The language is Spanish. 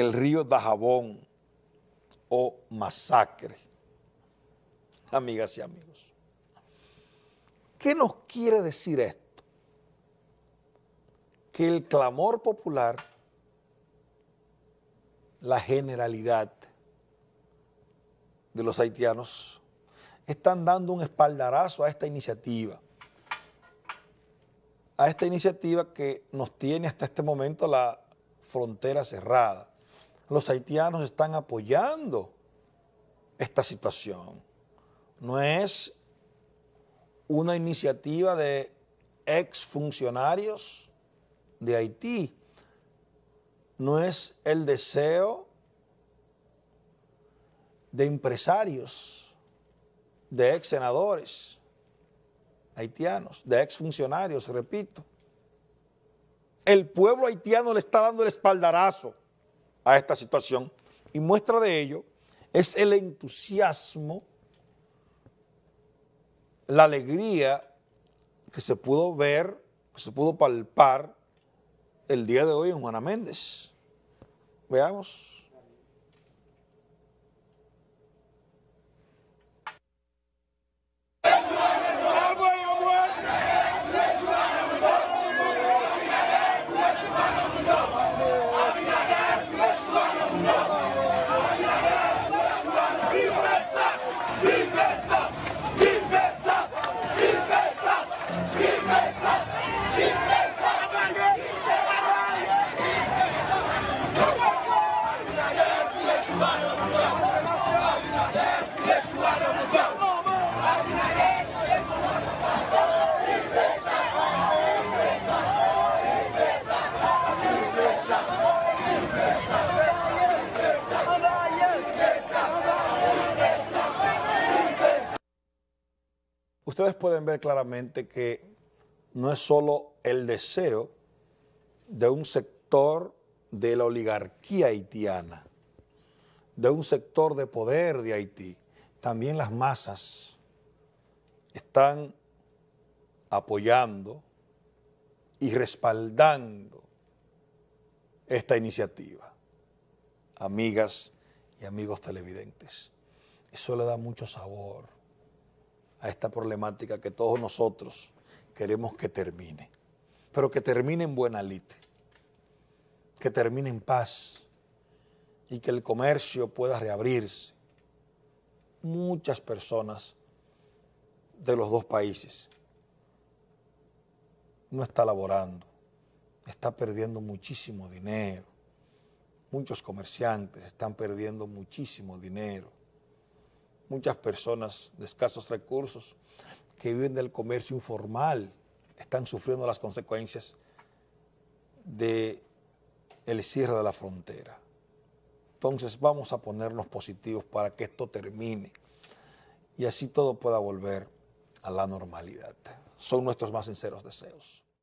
el río Dajabón o masacre. Amigas y amigos, ¿qué nos quiere decir esto? Que el clamor popular, la generalidad de los haitianos, están dando un espaldarazo a esta iniciativa a esta iniciativa que nos tiene hasta este momento la frontera cerrada los haitianos están apoyando esta situación. No es una iniciativa de exfuncionarios de Haití. No es el deseo de empresarios, de ex senadores haitianos, de ex funcionarios, repito. El pueblo haitiano le está dando el espaldarazo a esta situación. Y muestra de ello es el entusiasmo, la alegría que se pudo ver, que se pudo palpar el día de hoy en Juana Méndez. Veamos. Ustedes pueden ver claramente que no es solo el deseo de un sector de la oligarquía haitiana, de un sector de poder de Haití, también las masas están apoyando y respaldando esta iniciativa. Amigas y amigos televidentes. Eso le da mucho sabor a esta problemática que todos nosotros queremos que termine, pero que termine en buena lite que termine en paz y que el comercio pueda reabrirse. Muchas personas de los dos países no está laborando, está perdiendo muchísimo dinero Muchos comerciantes están perdiendo muchísimo dinero. Muchas personas de escasos recursos que viven del comercio informal están sufriendo las consecuencias del cierre de la frontera. Entonces vamos a ponernos positivos para que esto termine y así todo pueda volver a la normalidad. Son nuestros más sinceros deseos.